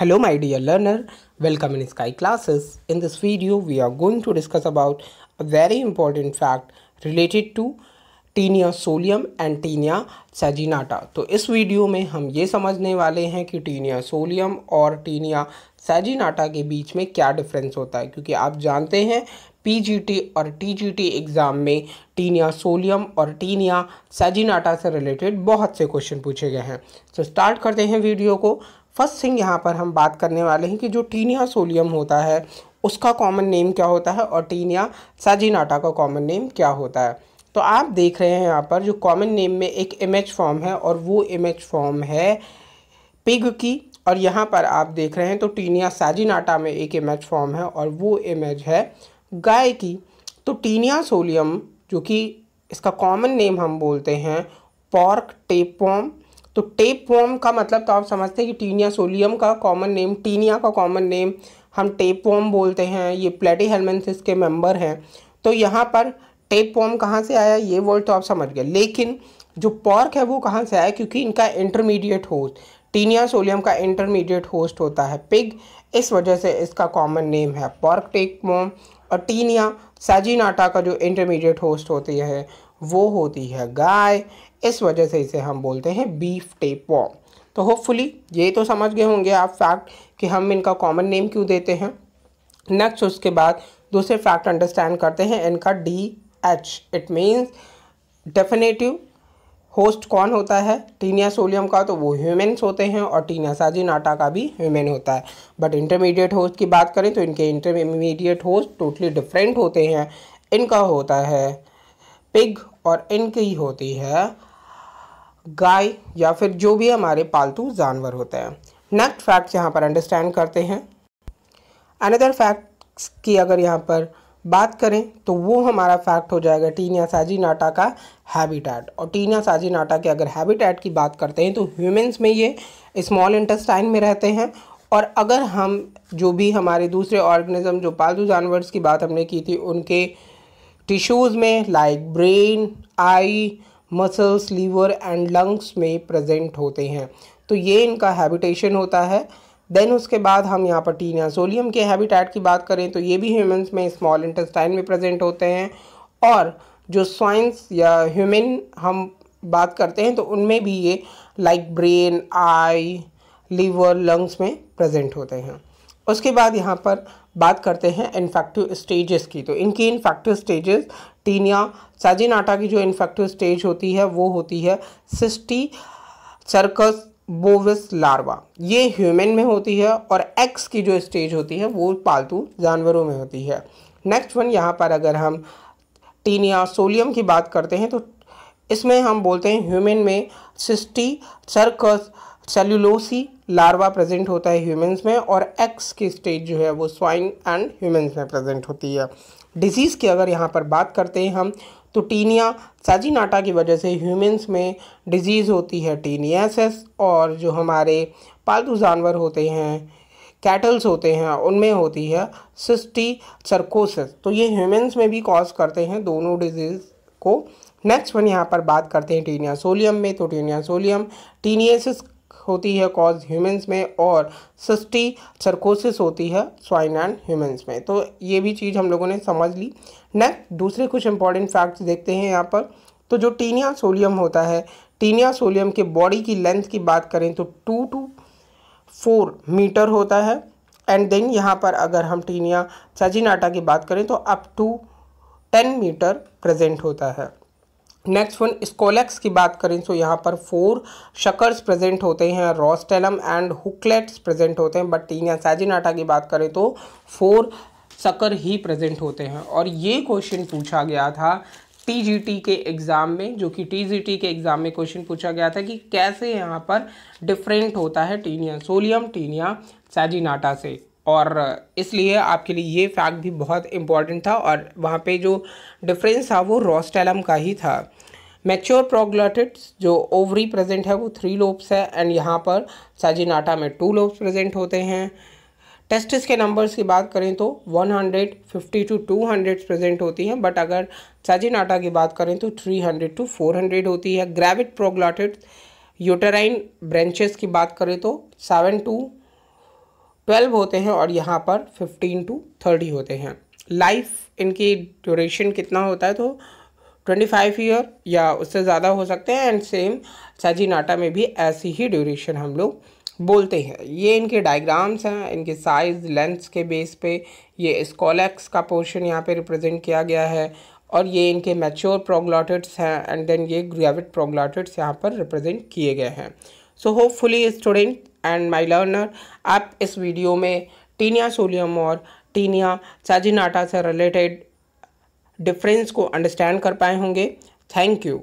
Hello my dear learner welcome in sky Classes. In this video we are going to discuss about a very important fact related to Taenia solium and Taenia saginata तो इस video में हम ये समझने वाले हैं कि Taenia solium और टीनिया सेजिनाटा के बीच में क्या डिफरेंस होता है क्योंकि आप जानते हैं पीजीटी और टी एग्ज़ाम में टीनिया सोलियम और टीनिया सेजिनाटा से रिलेटेड बहुत से क्वेश्चन पूछे गए हैं तो स्टार्ट करते हैं वीडियो को फर्स्ट थिंग यहाँ पर हम बात करने वाले हैं कि जो टीनिया सोलियम होता है उसका कॉमन नेम क्या होता है और टीनिया साजिनाटा का कॉमन नेम क्या होता है तो आप देख रहे हैं यहाँ पर जो कॉमन नेम में एक इमेज फॉर्म है और वो इमेज फॉर्म है पिग की और यहाँ पर आप देख रहे हैं तो टीनिया साजिनाटा में एक इमेज फॉर्म है और वो इमेज है गाय की तो टीनिया सोलियम जो कि इसका कॉमन नेम हम बोलते हैं पॉर्क टेपॉम तो टेप वॉम का मतलब तो आप समझते हैं कि टीनिया सोलियम का कॉमन नेम टीनिया का कॉमन नेम हम टेप वॉर्म बोलते हैं ये प्लेटी हेलमेंसिस के मेंबर हैं तो यहाँ पर टेप वॉम कहाँ से आया ये वर्ड तो आप समझ गए लेकिन जो पॉर्क है वो कहाँ से आया क्योंकि इनका इंटरमीडिएट होस्ट टीनिया सोलियम का इंटरमीडिएट होस्ट होता है पिग इस वजह से इसका कॉमन नेम है पॉर्क टेप वॉम और टीनिया साजीनाटा का जो इंटरमीडिएट होस्ट होती है वो होती है गाय इस वजह से इसे हम बोलते हैं बीफ वॉम तो होपफुली ये तो समझ गए होंगे आप फैक्ट कि हम इनका कॉमन नेम क्यों देते हैं नेक्स्ट उसके बाद दूसरे फैक्ट अंडरस्टैंड करते हैं इनका D H it means definitive host कौन होता है टीनिया सोलियम का तो वो ह्यूमेंस होते हैं और टीनिया नाटा का भी ह्यूमेन होता है बट इंटरमीडिएट होस्ट की बात करें तो इनके इंटरमीडिएट होस्ट टोटली डिफरेंट होते हैं इनका होता है पिग और इनकी होती है गाय या फिर जो भी हमारे पालतू जानवर होते हैं नेक्स्ट फैक्ट यहाँ पर अंडरस्टैंड करते हैं अनदर फैक्ट्स की अगर यहाँ पर बात करें तो वो हमारा फैक्ट हो जाएगा टीनिया साजी नाटा का हैबिटेट और टीनिया साजी नाटा के अगर हैबिटेट की बात करते हैं तो ह्यूमंस में ये स्मॉल इंटेस्टाइन में रहते हैं और अगर हम जो भी हमारे दूसरे ऑर्गेनिज्म जो पालतू जानवर की बात हमने की थी उनके टिश्यूज़ में like brain eye muscles liver and lungs में प्रेजेंट होते हैं तो ये इनका हैबिटेशन होता है देन उसके बाद हम यहाँ पर सोलियम के हैबिटेट की बात करें तो ये भी ह्यूमंस में स्मॉल इंटेस्टाइन में प्रेजेंट होते हैं और जो स्वाइंस या ह्यूमन हम बात करते हैं तो उनमें भी ये like brain eye liver lungs में प्रेजेंट होते हैं उसके बाद यहाँ पर बात करते हैं इन्फेक्टिव स्टेजेस की तो इनकी इन्फेक्टिव स्टेजेस टीनिया साजिनाटा की जो इन्फेक्टिव स्टेज होती है वो होती है सिस्टी सर्कस बोविस लार्वा ये ह्यूमन में होती है और एक्स की जो स्टेज होती है वो पालतू जानवरों में होती है नेक्स्ट वन यहाँ पर अगर हम टीनिया सोलियम की बात करते हैं तो इसमें हम बोलते हैं ह्यूमन में cysticercus cellulosae larva present होता है ह्यूमंस में और एक्स की स्टेज जो है वो स्वाइन एंड ह्यूमंस में प्रेजेंट होती है डिजीज़ की अगर यहाँ पर बात करते हैं हम तो टीनिया साजीनाटा की वजह से ह्यूमंस में डिजीज़ होती है टीनियासेस और जो हमारे पालतू जानवर होते हैं कैटल्स होते हैं उनमें होती है सिस्टी सर्कोसिस तो ये ह्यूमंस में भी कॉज करते हैं दोनों डिजीज़ को नेक्स्ट वन यहाँ पर बात करते हैं टीनिया सोलियम में तो टीनिया सोलियम टीनियसिस होती है कॉज ह्यूमंस में और सस्टी सरकोसिस होती है स्वाइन एंड ह्यूमंस में तो ये भी चीज़ हम लोगों ने समझ ली नेक्स्ट दूसरे कुछ इंपॉर्टेंट फैक्ट्स देखते हैं यहाँ पर तो जो टीनिया सोलियम होता है टीनिया सोलियम के बॉडी की लेंथ की बात करें तो टू टू फोर मीटर होता है एंड देन यहाँ पर अगर हम टीनिया सजिनाटा की बात करें तो up to ten metre present होता है नेक्स्ट वन स्कोलेक्स की बात करें तो यहाँ पर फोर शकर्स प्रेजेंट होते हैं रॉस्टेलम एंड हुक्लेट्स प्रेजेंट होते हैं बट टीनिया सैजिनाटा की बात करें तो फोर शकर ही प्रेजेंट होते हैं और ये क्वेश्चन पूछा गया था टीजीटी के एग्ज़ाम में जो कि टीजीटी के एग्ज़ाम में क्वेश्चन पूछा गया था कि कैसे यहाँ पर डिफरेंट होता है टीनिया सोलियम टीनिया सैजिनाटा से और इसलिए आपके लिए ये फैक्ट भी बहुत इम्पॉर्टेंट था और वहाँ पे जो डिफरेंस था वो रोस्टेलम का ही था मैच्योर प्रोग्लोटिट्स जो ओवरी प्रेजेंट है वो थ्री लोब्स है एंड यहाँ पर साजिनाटा में टू लोब्स प्रेजेंट होते हैं टेस्टिस के नंबर्स की बात करें तो 150 टू 200 प्रेजेंट होती हैं बट अगर साजिनाटा की बात करें तो 300 टू 400 होती है ग्रेविट प्रोग्लॉटिड यूटेराइन ब्रांचेस की बात करें तो सेवन टू ट्वेल्व होते हैं और यहाँ पर फिफ्टीन टू थर्टी होते हैं लाइफ इनकी ड्यूरेशन कितना होता है तो ट्वेंटी फाइव ईयर या उससे ज़्यादा हो सकते हैं एंड सेम साजी नाटा में भी ऐसी ही ड्यूरेशन हम लोग बोलते हैं ये इनके डायग्राम्स हैं इनके साइज़ लेंथ के बेस पे ये स्कॉलेक्स का पोर्शन यहाँ पे रिप्रेजेंट किया गया है और ये इनके मैच्योर प्रोग्लॉटेड्स हैं एंड देन ये ग्रेविट प्रोग्लॉटेड्स यहाँ पर रिप्रेजेंट किए गए हैं so hopefully student and my learner आप इस वीडियो में टीनिया सोलियम और टीनिया साजिनाटा से रिलेटेड डिफरेंस को अंडरस्टैंड कर पाए होंगे थैंक यू